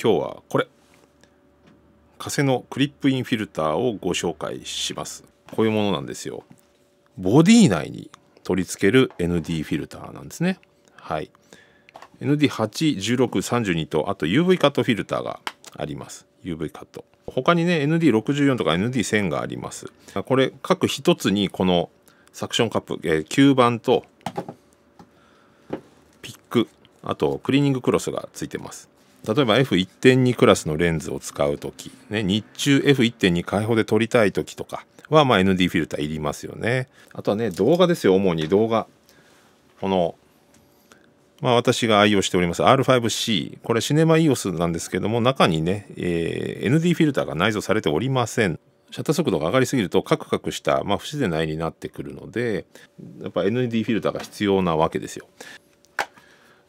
今日はこれカセのクリップインフィルターをご紹介しますこういうものなんですよボディ内に取り付ける ND フィルターなんですねはい ND81632 とあと UV カットフィルターがあります UV カット他にね ND64 とか ND1000 がありますこれ各1つにこのサクションカップ、えー、吸盤とピックあとクリーニングクロスがついてます例えば F1.2 クラスのレンズを使う時、ね、日中 F1.2 開放で撮りたい時とかは、ま ND フィルターいりますよねあとはね動画ですよ主に動画このまあ、私が愛用しております R5C これシネマ EOS なんですけども中にね、えー、ND フィルターが内蔵されておりませんシャッター速度が上がりすぎるとカクカクした、まあ、不自然な絵になってくるのでやっぱ ND フィルターが必要なわけですよ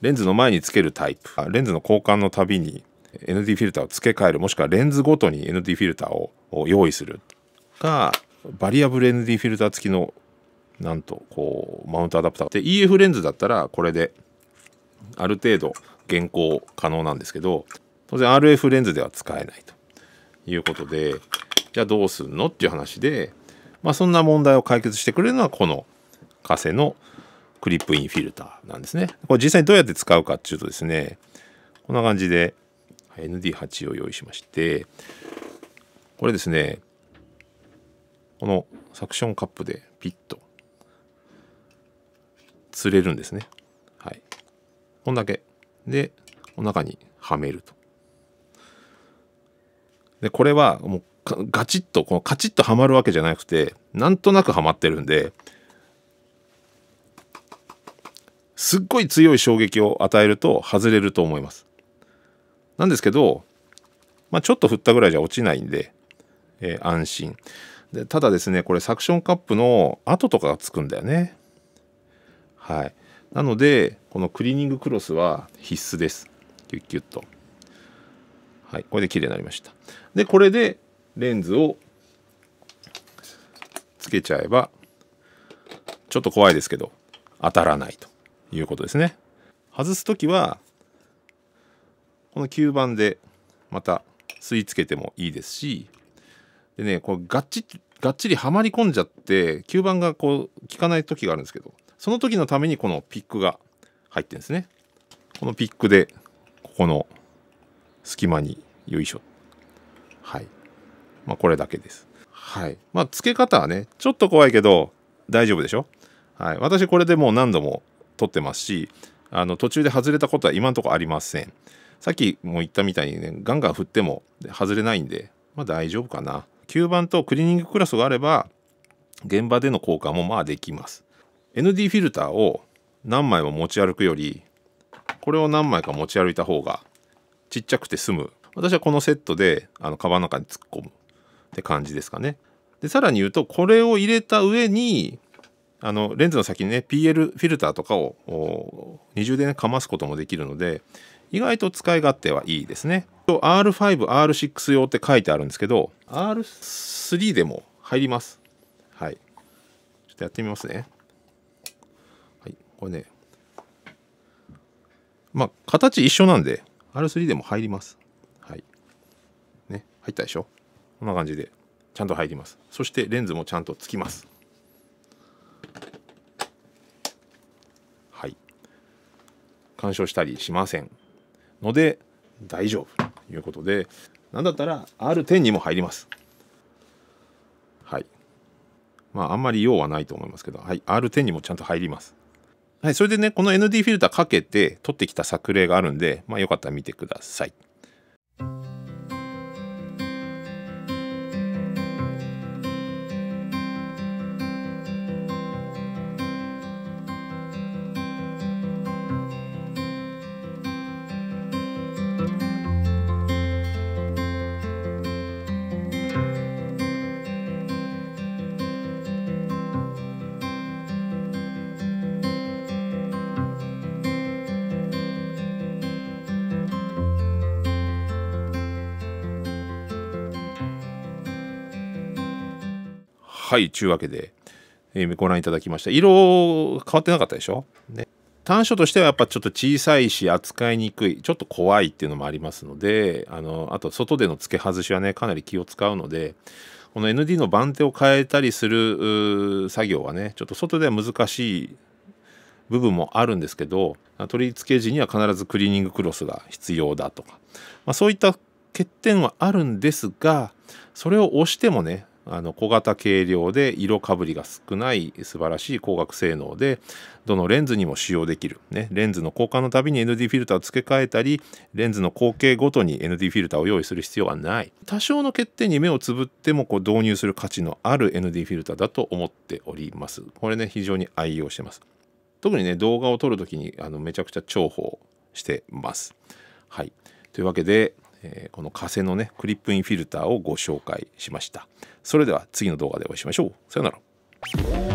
レンズの前につけるタイプレンズの交換のたびに ND フィルターを付け替えるもしくはレンズごとに ND フィルターを用意するかバリアブル ND フィルター付きのなんとこうマウントアダプターで EF レンズだったらこれである程度現行可能なんですけど当然 RF レンズでは使えないということでじゃあどうすんのっていう話で、まあ、そんな問題を解決してくれるのはこのカセのクリップインフィルターなんですね。これ実際にどうやって使うかっていうとですね、こんな感じで ND8 を用意しまして、これですね、このサクションカップでピッと釣れるんですね。はい。こんだけ。で、お中にはめると。で、これはもうガチッと、このカチッとはまるわけじゃなくて、なんとなくはまってるんで、すっごい強い衝撃を与えると外れると思います。なんですけど、まあ、ちょっと振ったぐらいじゃ落ちないんで、えー、安心で。ただですね、これサクションカップの跡とかがつくんだよね。はい。なので、このクリーニングクロスは必須です。キュッキュッと。はい。これで綺麗になりました。で、これでレンズをつけちゃえば、ちょっと怖いですけど、当たらないと。いうことですね外す時はこの吸盤でまた吸い付けてもいいですしでねこうガッチがっちりはまり込んじゃって吸盤がこう効かない時があるんですけどその時のためにこのピックが入ってるんですねこのピックでここの隙間によいしょはいまあこれだけですはいまあ付け方はねちょっと怖いけど大丈夫でしょはい私これでもう何度も撮ってますしあの途中で外れたことは今のところありませんさっきも言ったみたいにねガンガン振っても外れないんで、まあ、大丈夫かな吸盤とクリーニングクラスがあれば現場での交換もまあできます ND フィルターを何枚も持ち歩くよりこれを何枚か持ち歩いた方がちっちゃくて済む私はこのセットであのカバンの中に突っ込むって感じですかねでさらに言うとこれを入れた上にあのレンズの先にね PL フィルターとかを二重でねかますこともできるので意外と使い勝手はいいですね。R5、R6 用って書いてあるんですけど R3 でも入ります。はい。ちょっとやってみますね。はい。これね。まあ形一緒なんで R3 でも入ります。はい。ね。入ったでしょこんな感じでちゃんと入ります。そしてレンズもちゃんとつきます。干渉したりしませんので大丈夫ということで何だったら R10 にも入りますはいまああんまり用はないと思いますけど、はい、R10 にもちゃんと入りますはいそれでねこの ND フィルターかけて撮ってきた作例があるんでまあよかったら見てくださいはいちゅうわけで、えー、ご覧いただきました色変わってなかったでしょ、ね、短所としてはやっぱちょっと小さいし扱いにくいちょっと怖いっていうのもありますのであのあと外での付け外しはねかなり気を使うのでこの ND の番手を変えたりする作業はねちょっと外では難しい部分もあるんですけど取り付け時には必ずクリーニングクロスが必要だとか、まあ、そういった欠点はあるんですがそれを押してもねあの小型軽量で色かぶりが少ない素晴らしい光学性能でどのレンズにも使用できる、ね、レンズの交換のたびに ND フィルターを付け替えたりレンズの口径ごとに ND フィルターを用意する必要はない多少の欠点に目をつぶってもこう導入する価値のある ND フィルターだと思っておりますこれね非常に愛用してます特にね動画を撮るときにあのめちゃくちゃ重宝してますはいというわけでえこの風のねクリップインフィルターをご紹介しましたそれでは次の動画でお会いしましょうさよなら